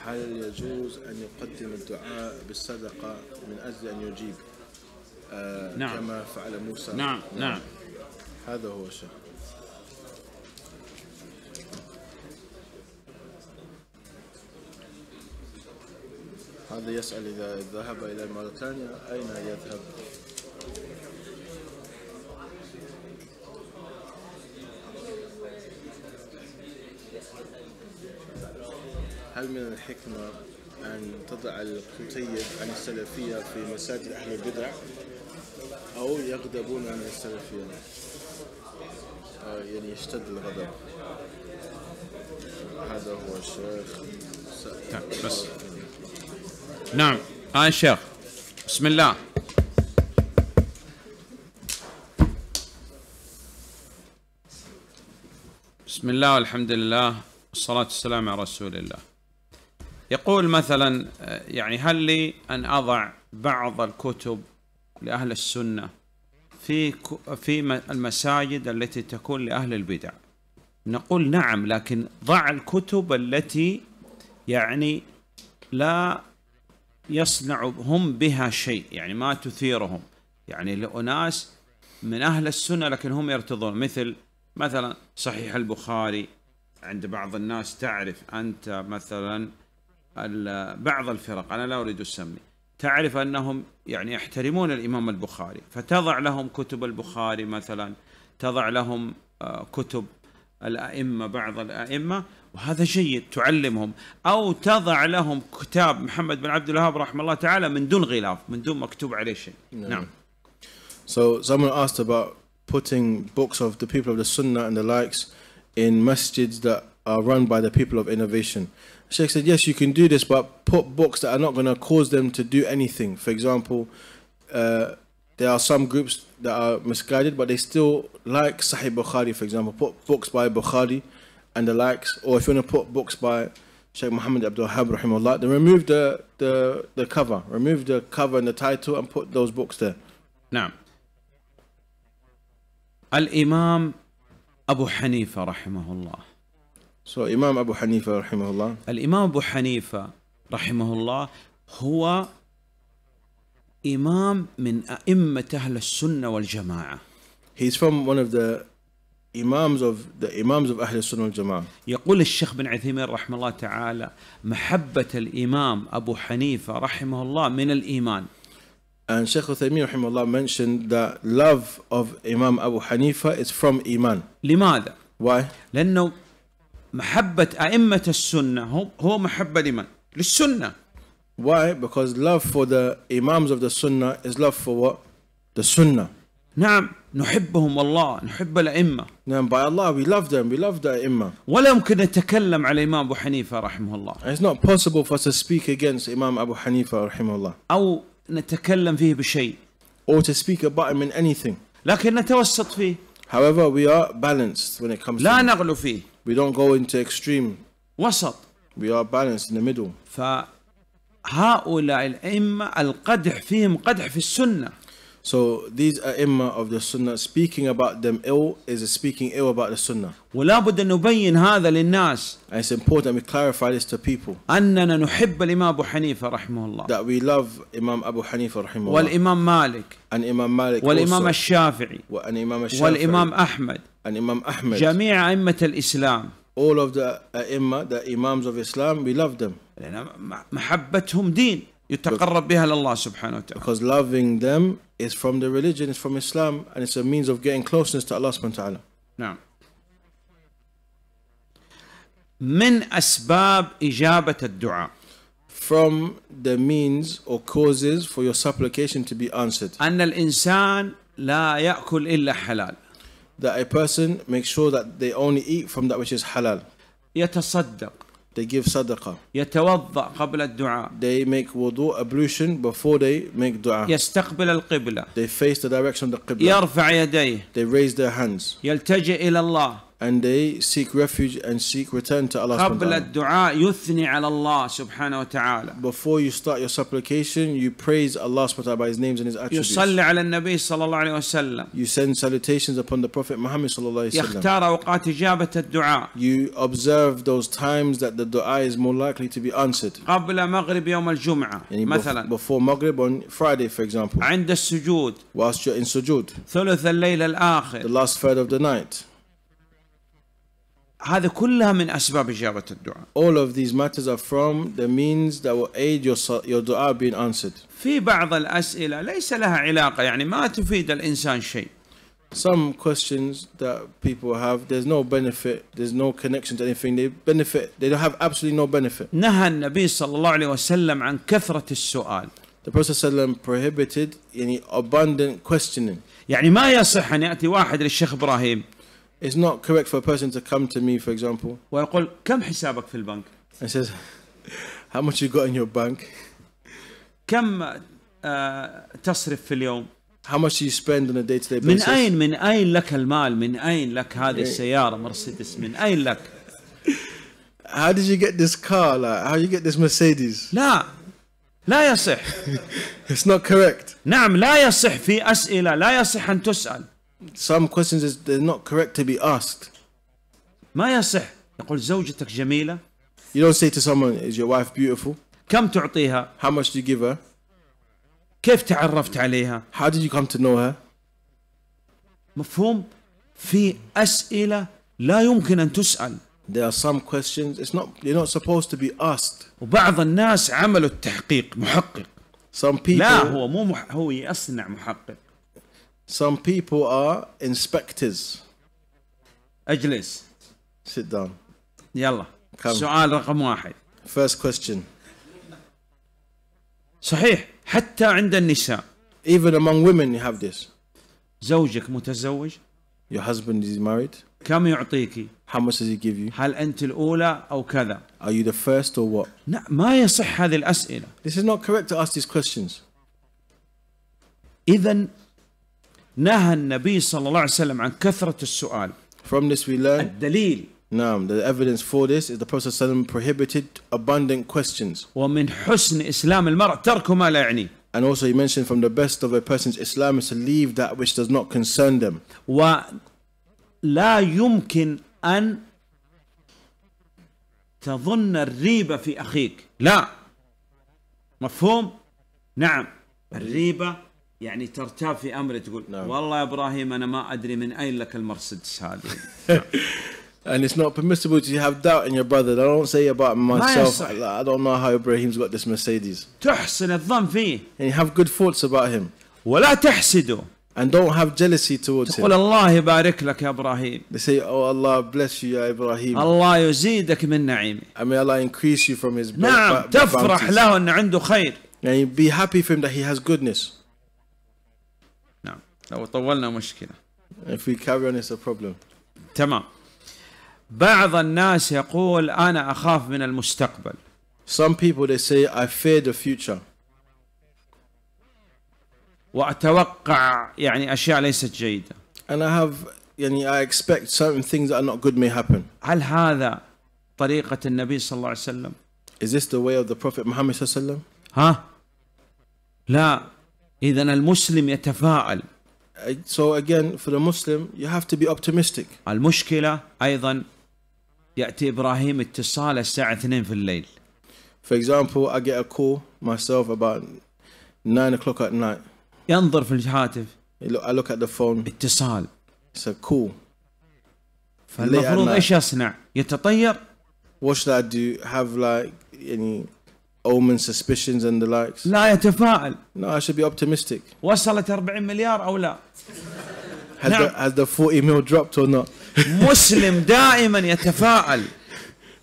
هل يجوز أن يقدم الدعاء بالصدقة من أجل أن يجيب آه نعم. كما فعل موسى نعم نعم, نعم. هذا هو الشيء هذا يسأل إذا ذهب إلى موريتانيا أين يذهب؟ هل من الحكمة أن تضع الكتيب عن السلفية في مساجد أهل البدع أو يغضبون عن السلفية آه، يعني يشتد الغضب هذا هو الشيخ طيب، بس نعم هاي الشيخ بسم الله بسم الله والحمد لله والصلاة والسلام على رسول الله يقول مثلا آه، يعني هل لي أن أضع بعض الكتب لأهل السنة في في المساجد التي تكون لأهل البدع نقول نعم لكن ضع الكتب التي يعني لا يصنع هم بها شيء يعني ما تثيرهم يعني لأناس من أهل السنة لكن هم يرتضون مثل مثلا صحيح البخاري عند بعض الناس تعرف أنت مثلا بعض الفرق أنا لا أريد أسمي تعرف أنهم يعني يحترمون الإمام البخاري فتضع لهم كتب البخاري مثلا تضع لهم آه، كتب الأئمة بعض الأئمة وهذا جيد تعلمهم أو تضع لهم كتاب محمد بن عبد الوهاب رحمه الله تعالى من دون غلاف من دون مكتوب عليه شيء نعم So someone asked about putting books of the people of the Sunnah and the likes in masjids that are run by the people of innovation. Sheikh said, yes, you can do this, but put books that are not going to cause them to do anything. For example, uh, there are some groups that are misguided, but they still like Sahih Bukhari, for example. Put books by Bukhari and the likes, or if you want to put books by Sheikh Muhammad Abdul Hab rahimahullah, then remove the, the, the cover, remove the cover and the title and put those books there. Now, Al Imam Abu Hanifa Rahimahullah. So Imam Abu Hanifa Rahimahullah. Al Imam Abu Hanifa Rahimahullah, هو إمام من أئمة أهل السنة والجماعة. He's from one of the imams of the imams of Ahl Sunnah Jama'ah. يقول الشيخ بن عثيمين رحمه الله تعالى محبة الإمام أبو حنيفة رحمه الله من الإيمان. And Sheikh Uthaymeen رحمه الله mentioned that love of Imam Abu Hanifa is from iman. لماذا؟ Why? لأنه محبة أئمة السنة هو محبة لمن؟ للسنة. Why? Because love for the imams of the sunnah is love for what? The sunnah. نعم نحبهم والله نحب الأئمة نعم by Allah we love them we love the أئمة ولا يمكن نتكلم على إمام أبو حنيفة رحمه الله It's not possible for us to speak against إمام أبو حنيفة رحمه الله أو نتكلم فيه بشيء or to speak about him in anything لكن نتوسط فيه However, we are balanced when it comes لا نغلو فيه We don't go into extreme. وسط. We are balanced in the middle. فهؤلاء الأئمة القدح فيهم قدح في السنة. So these أئمة of the Sunnah speaking about them ill is speaking ill about the Sunnah. ولا بد أن نبين هذا للناس. And it's important we clarify this to people. أننا نحب الإمام أبو حنيفة رحمه الله. That we love Imam Abu Hanifa رحمه الله. والإمام مالك. And Imam Malik والإمام also. الشافعي. And Imam الشافعي. والإمام أحمد. And Imam Ahmed. جميع أئمة الإسلام. All of the أئمة, the Imams of Islam, we love them. لأن محبتهم دين. يتقرب بها لله سبحانه وتعالى. Because loving them is from the religion, it's from Islam, and it's a means of getting closeness to Allah سبحانه وتعالى. نعم. من أسباب إجابة الدعاء. From the means or causes for your supplication to be answered. أن الإنسان لا يأكل إلا حلال. That a person makes sure that they only eat from that which is halal. يتصدق. They give sadaqah. يتوضأ قبل الدعاء. They make wudu ablution before they make dua. يستقبل القبلة. They face the direction of the qibla. يرفع يديه. They raise their hands. يلتجئ إلى الله. and they seek refuge and seek return to Allah قبل الدعاء يثني على الله سبحانه وتعالى Before you start your supplication, you praise Allah subhanahu wa ta'ala by His names and His attributes. يصلي على النبي صلى الله عليه وسلم You send salutations upon the Prophet Muhammad صلى الله عليه وسلم يختار أوقات إجابة الدعاء You observe those times that the dua is more likely to be answered. قبل مغرب يوم الجمعة مثلا Before Maghrib on Friday for example. عند السجود Whilst you're in sujud. ثلث الليل الآخر The last third of the night. هذا كلها من اسباب اجابه الدعاء. All of these matters are from the means that will aid your your dua being answered. في بعض الاسئله ليس لها علاقه يعني ما تفيد الانسان شيء. Some questions that people have there's no benefit, there's no connection to anything. They benefit, they don't have absolutely no benefit. نهى النبي صلى الله عليه وسلم عن كثره السؤال. The Prophet صلى الله عليه وسلم prohibited any abundant questioning. يعني ما يصح ان ياتي واحد للشيخ ابراهيم it's not correct for a person to come to me, for example. ويقول كم حسابك في البنك؟ And says, how much you got in your bank? كم تصرف في اليوم؟ How much do you spend on a day-to-day basis? من أين من أين لك المال؟ من أين لك هذه السيارة مرسيدس؟ من أين لك؟ How did you get this car? Like, how did you get this Mercedes? لا لا يصح. It's not correct. نعم لا يصح في أسئلة لا يصح أن تسأل. some questions is they're not correct to be asked. ما يصح يقول زوجتك جميلة. You don't say to someone is your wife beautiful. كم تعطيها؟ How much do you give her? كيف تعرفت عليها؟ How did you come to know her? مفهوم؟ في أسئلة لا يمكن أن تسأل. There are some questions it's not you're not supposed to be asked. وبعض الناس عملوا التحقيق محقق. Some people لا هو مو مح... هو يصنع محقق. Some people are inspectors. اجلس. Sit down. Yalla, Come. سؤال رقم واحد. First question. صحيح حتى عند النساء. Even among women you have this. زوجك متزوج؟ Your husband is married. كم يعطيكي? How much does he give you? هل أنت الأولى أو كذا؟ Are you the first or what? لا ما يصح هذه الأسئلة. This is not correct to ask these questions. إذا نهى النبي صلى الله عليه وسلم عن كثرة السؤال. From this we learn. الدليل. نعم the evidence for this is the Prophet صلى الله عليه وسلم prohibited abundant questions. ومن حسن إسلام المرء ترك ما لا يعني. And also he mentioned from the best of a person's Islam is to leave that which does not concern them. ولا يمكن أن تظن الريبة في أخيك لا مفهوم؟ نعم الريبة يعني ترتاب في امره تقول no. والله يا ابراهيم انا ما ادري من اين لك المرسيدس هذه And it's not permissible to have doubt in your brother. I don't say about myself. I don't know how Ibrahim's got this Mercedes. تحسن الظن فيه. And you have good thoughts about him. ولا تحسده. And don't have jealousy towards تقول him. الله يبارك لك يا ابراهيم. They say, oh Allah bless you يا إبراهيم. الله يزيدك من نعيمه. And may Allah increase you from his نعم تفرح له أن عنده خير. And be happy for him that he has goodness. لو طولنا مشكله If we carry on it's a problem. تمام بعض الناس يقول انا اخاف من المستقبل Some people they say I fear the future. واتوقع يعني اشياء ليست جيده. And I have يعني I expect certain things that are not good may happen. هل هذا طريقة النبي صلى الله عليه وسلم؟ Is this the way of the Prophet Muhammad صلى الله عليه وسلم؟ ها؟ لا إذا المسلم يتفاءل So again, for a Muslim, you have to be optimistic. المشكلة أيضا يأتي إبراهيم اتصال الساعة 2 في الليل. For example, I get a call myself about 9 o'clock at night. ينظر في الهاتف. I look at the phone. اتصال. It's a call. فالمفروض ايش اصنع؟ يتطير؟ What should I do? Have like يعني omens, suspicions and the likes. لا يتفاءل. No, I should be optimistic. وصلت 40 مليار أو لا؟ Has, نعم. the, has the 40 mil dropped or not? مسلم دائما يتفاءل.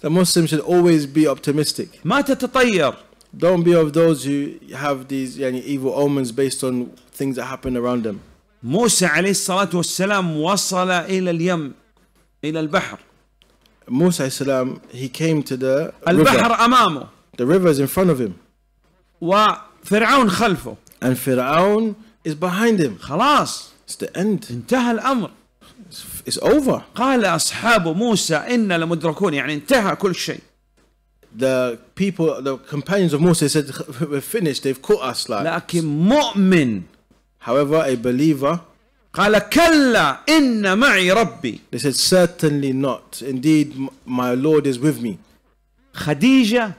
The Muslim should always be optimistic. ما تتطير. Don't be of those who have these يعني, evil omens based on things that happen around them. موسى عليه الصلاة والسلام وصل إلى اليم إلى البحر. موسى عليه السلام he came to the البحر river. أمامه. The river is in front of him. وفرعون خلفه. And فرعون is behind him. خلاص. It's the end. انتهى الأمر. It's it's over. قال أصحاب موسى إن لمدركون يعني انتهى كل شيء. The people, the companions of Moses said, we're finished, they've caught us like. لكن مؤمن. However, a believer قال كلا إن معي ربي. They said certainly not. Indeed, my Lord is with me. خديجة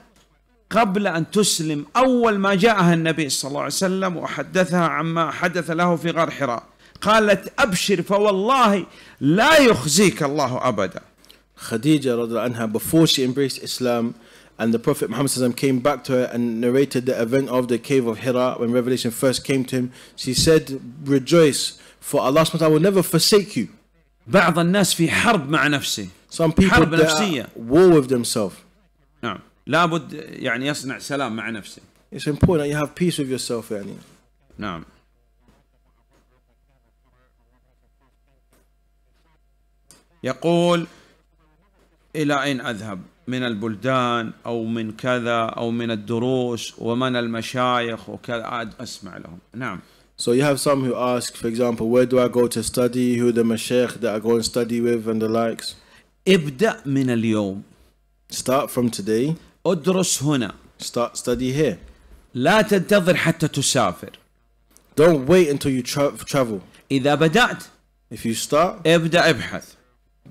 قبل أن تسلم أول ما جاءها النبي صلى الله عليه وسلم وحدثها عما حدث له في غار حراء قالت أبشر فوالله لا يخزيك الله أبدا خديجة رضي الله عنها before she embraced Islam and the Prophet Muhammad وسلم came back to her and narrated the event of the cave of Hira when revelation first came to him she said rejoice for Allah subhanahu will never forsake you بعض الناس في حرب مع نفسه Some people حرب نفسية war with themselves نعم لابد يعني يصنع سلام مع نفسه. It's important that you have peace with yourself يعني. نعم. يقول إلى أين أذهب من البلدان أو من كذا أو من الدروس ومن المشايخ وكذا أسمع لهم نعم So you have some who ask, for example, where do I go to study, who the mashaykh that I go and study with and the likes. ابدأ من اليوم. Start from today. ادرس هنا study here. لا تنتظر حتى تسافر Don't wait until you tra travel. إذا بدأت If you start, ابدأ ابحث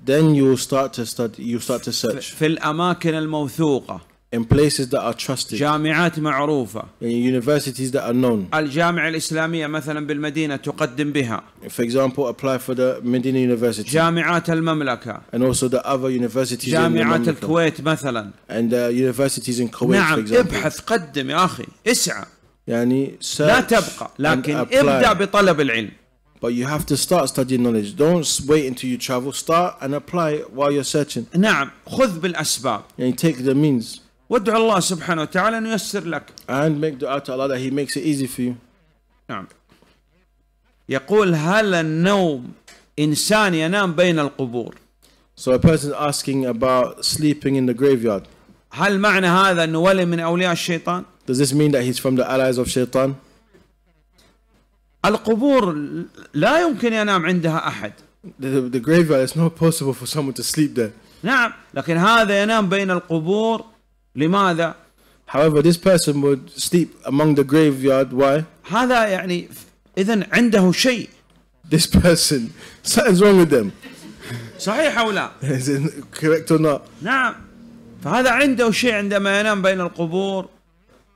then you start to study. You start to search في الأماكن الموثوقة in places that are trusted جامعات معروفة in universities that are known الجامعة الإسلامية مثلا بالمدينة تقدم بها for example apply for the Medina University جامعات المملكة and also the other universities جامعات الكويت مثلا and the universities in Kuwait نعم for example. ابحث قدم يا أخي اسعى يعني لا تبقى لكن ابدأ بطلب العلم But you have to start studying knowledge. Don't wait until you travel. Start and apply while you're searching. نعم خذ بالأسباب. يعني take the means. وادعو الله سبحانه وتعالى أن ييسر لك and make dua to Allah that he makes it easy for you نعم يقول هل النوم إنسان ينام بين القبور So a person is asking about sleeping in the graveyard. هل معنى هذا أنه ولي من أولياء الشيطان؟ Does this mean that he's from the allies of shaitan? القبور لا يمكن ينام عندها أحد. The, the graveyard is not possible for someone to sleep there. نعم لكن هذا ينام بين القبور لماذا؟ However, this person would sleep among the graveyard. Why? هذا يعني إذا عنده شيء. This person, something's wrong with them. صحيح أو لا؟ Is it correct or not? نعم. فهذا عنده شيء عندما ينام بين القبور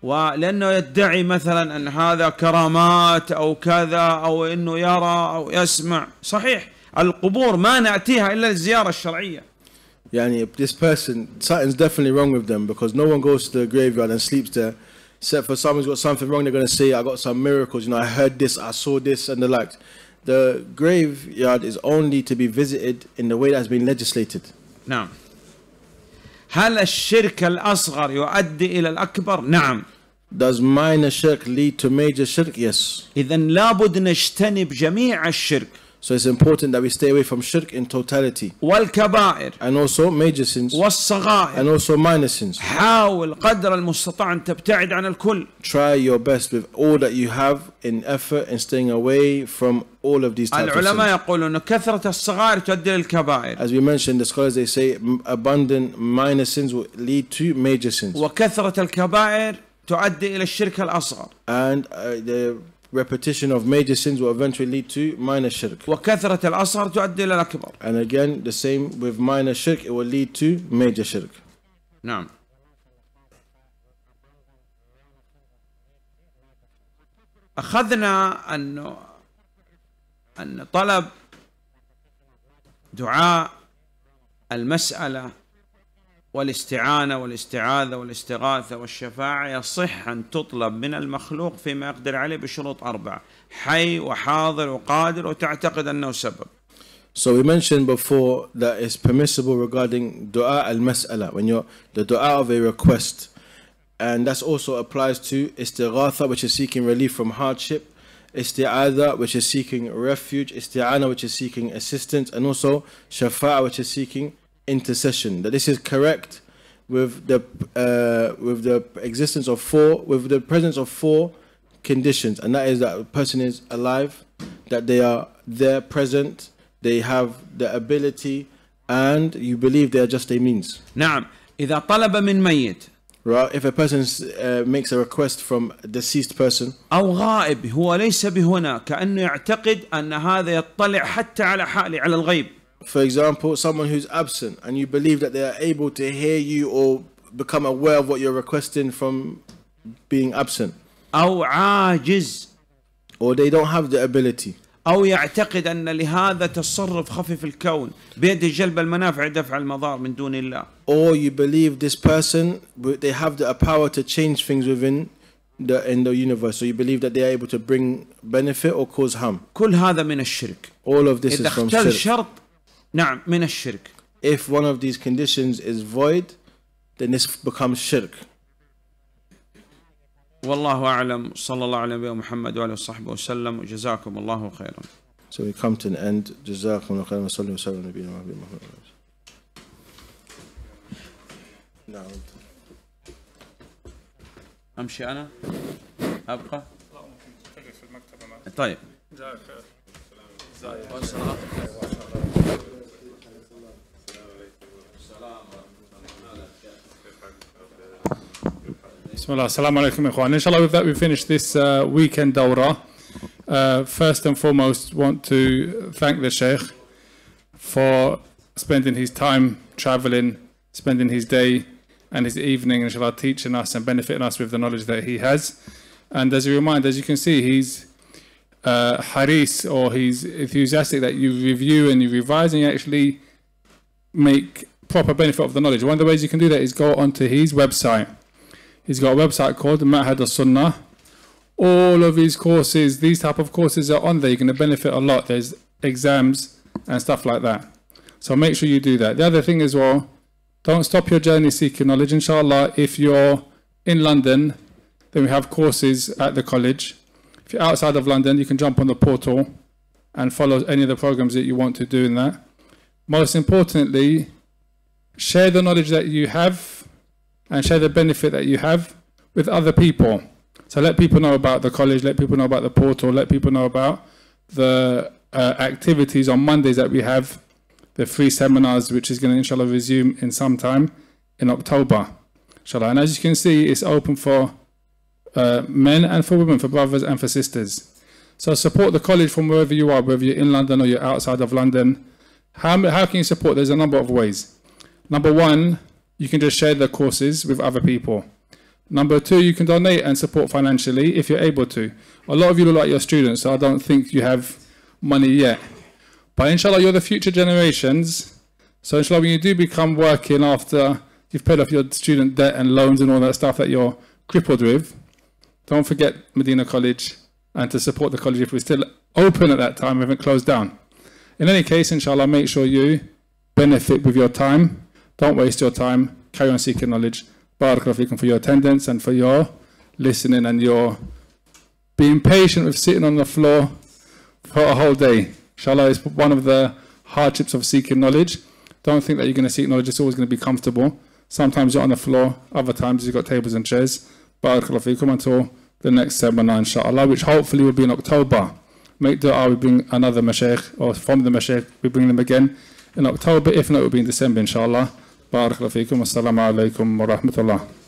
ولأنه يدعي مثلا أن هذا كرامات أو كذا أو أنه يرى أو يسمع صحيح القبور ما نأتيها إلا للزيارة الشرعية yani, this person, something's definitely wrong with them because no one goes to the graveyard and sleeps there except for someone's got something wrong, they're going to say, I got some miracles, you know, I heard this, I saw this, and the like. The graveyard is only to be visited in the way that's been legislated. نعم. هل الشرك الأصغر يؤدي إلى الأكبر؟ نعم. Does minor shirk lead to major shirk? Yes. إذا لابد نجتنب جميع الشرك. So it's important that we stay away from shirk in totality. والكبائر and also major sins والصغائر and also minor sins. حاول قدر المستطاع أن تبتعد عن الكل. Try your best with all that you have in effort in staying away from all of these types العلماء يقولون كثرة الصغائر تؤدي للكبائر. As we mentioned, the scholars they say abundant minor sins will lead to major sins. وكثرة الكبائر تؤدي إلى الشرك الأصغر. And uh, the repetition of major sins will eventually lead to minor shirk. وكثرة الأصغر تؤدي إلى الأكبر. And again, the same with minor shirk, it will lead to major shirk. نعم. أخذنا أنه أن طلب دعاء المسألة والاستعانة والاستعاذة والاستغاثة والشفاعة يصح أن تطلب من المخلوق فيما يقدر عليه بشروط أربعة حي وحاضر وقادر وتعتقد أنه سبب So we mentioned before that it's permissible regarding dua al-mas'ala when you're the dua of a request and that also applies to istighatha which is seeking relief from hardship isti'adha which is seeking refuge isti'ana which is seeking assistance and also shafa'a which is seeking intercession. That this is correct with the uh, with the existence of four, with the presence of four conditions, and that is that a person is alive, that they are there present, they have the ability, and you believe they are just a means. نعم إذا طلب من ميت Right, if a person uh, makes a request from a deceased person أو غائب هو ليس بهنا كأنه يعتقد أن هذا يطلع حتى على حالي على الغيب for example, someone who's absent and you believe that they are able to hear you or become aware of what you're requesting from being absent. أو عاجز. Or they don't have the ability. أو يعتقد أن لهذا تصرف الكون بيد جلب المنافع دفع المضار من دون الله. Or you believe this person they have the power to change things within the in the universe. So you believe that they are able to bring benefit or cause harm. كل هذا من الشرك. All of this is from شرط نعم من الشرك if one of these conditions is void then this becomes shirk والله أعلم صلى الله على نبينا محمد وعلى صحبه وسلم جزاكم الله خيرا So we come to an end. جزاكم الله خيرا وصلى وسلم نبينا محمد نعم أمشي أنا؟ أبقى؟ طيب جزاك الله خير Bismillah, assalamu alaikum ikhwan. Inshallah, with that we finish this uh, weekend dawrah. Uh, first and foremost, want to thank the Sheikh for spending his time traveling, spending his day and his evening, inshallah, teaching us and benefiting us with the knowledge that he has. And as a reminder, as you can see, he's uh, haris or he's enthusiastic that you review and you revise and you actually make proper benefit of the knowledge. One of the ways you can do that is go onto his website He's got a website called Ma'had Sunnah. All of these courses, these type of courses are on there. You're going to benefit a lot. There's exams and stuff like that. So make sure you do that. The other thing as well, don't stop your journey seeking knowledge. Inshallah, if you're in London, then we have courses at the college. If you're outside of London, you can jump on the portal and follow any of the programs that you want to do in that. Most importantly, share the knowledge that you have and share the benefit that you have with other people. So let people know about the college, let people know about the portal, let people know about the uh, activities on Mondays that we have, the free seminars, which is going to inshallah resume in some time in October. Inshallah. And as you can see, it's open for uh, men and for women, for brothers and for sisters. So support the college from wherever you are, whether you're in London or you're outside of London. How, how can you support? There's a number of ways. Number one, you can just share the courses with other people. Number two, you can donate and support financially if you're able to. A lot of you look like your students, so I don't think you have money yet. But inshallah, you're the future generations. So inshallah, when you do become working after you've paid off your student debt and loans and all that stuff that you're crippled with, don't forget Medina College and to support the college if we're still open at that time, we haven't closed down. In any case, inshallah, make sure you benefit with your time don't waste your time. Carry on seeking knowledge. Barakallahu fikum for your attendance and for your listening and your being patient with sitting on the floor for a whole day. Inshallah is one of the hardships of seeking knowledge. Don't think that you're going to seek knowledge. It's always going to be comfortable. Sometimes you're on the floor. Other times you've got tables and chairs. Barakallahu fikum until the next seminar, inshallah, which hopefully will be in October. Make dua we bring another mashaykh, or from the mashaykh, we bring them again in October. If not, it will be in December, inshallah. بارك الله فيكم والسلام عليكم ورحمة الله